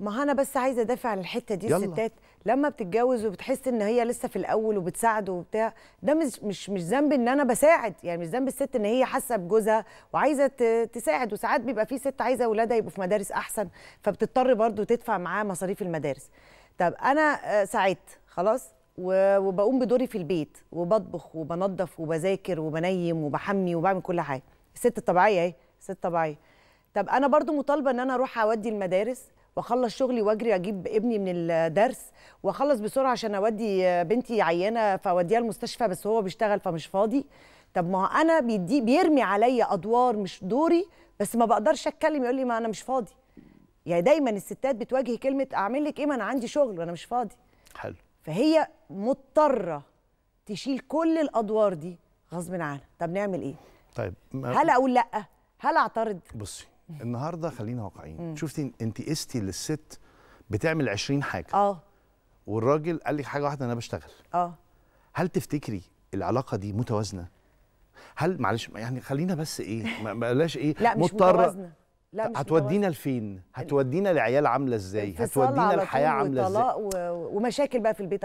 ما انا بس عايزه ادافع عن الحته دي يلا. الستات لما بتتجوز وبتحس ان هي لسه في الاول وبتساعده وبتاع ده مش مش مش ذنب ان انا بساعد يعني مش ذنب الست ان هي حاسه بجوزها وعايزه تساعد وساعات بيبقى في ست عايزه اولادها يبقوا في مدارس احسن فبتضطر برضو تدفع معاه مصاريف المدارس طب انا آه، ساعدت خلاص وبقوم بدوري في البيت وبطبخ وبنظف وبذاكر وبنيم وبحمي وبعمل كل حاجه الست الطبيعيه اهي الست الطبيعيه طب انا برضو مطالبه ان انا اروح اودي المدارس واخلص شغلي واجري اجيب ابني من الدرس واخلص بسرعه عشان اودي بنتي عيانه فاوديها المستشفى بس هو بيشتغل فمش فاضي طب ما انا بيدي بيرمي عليا ادوار مش دوري بس ما بقدرش اتكلم يقول لي ما انا مش فاضي يعني دايما الستات بتواجه كلمه اعمل لك ايه ما انا عندي شغل وانا مش فاضي حلو فهي مضطره تشيل كل الادوار دي غصب عنها طب نعمل ايه طيب هل اقول لا هل اعترض بصي النهارده خلينا واقعيين شفتي انت قستي للست بتعمل 20 حاجه اه والراجل قال لك حاجه واحده انا بشتغل اه هل تفتكري العلاقه دي متوازنه هل معلش يعني خلينا بس ايه ما بلاش ايه لا مش مضطر متوازنه لا مش هتودينا لفين هتودينا العيال عامله ازاي هتودينا الحياه عامله ازاي و... ومشاكل بقى في البيت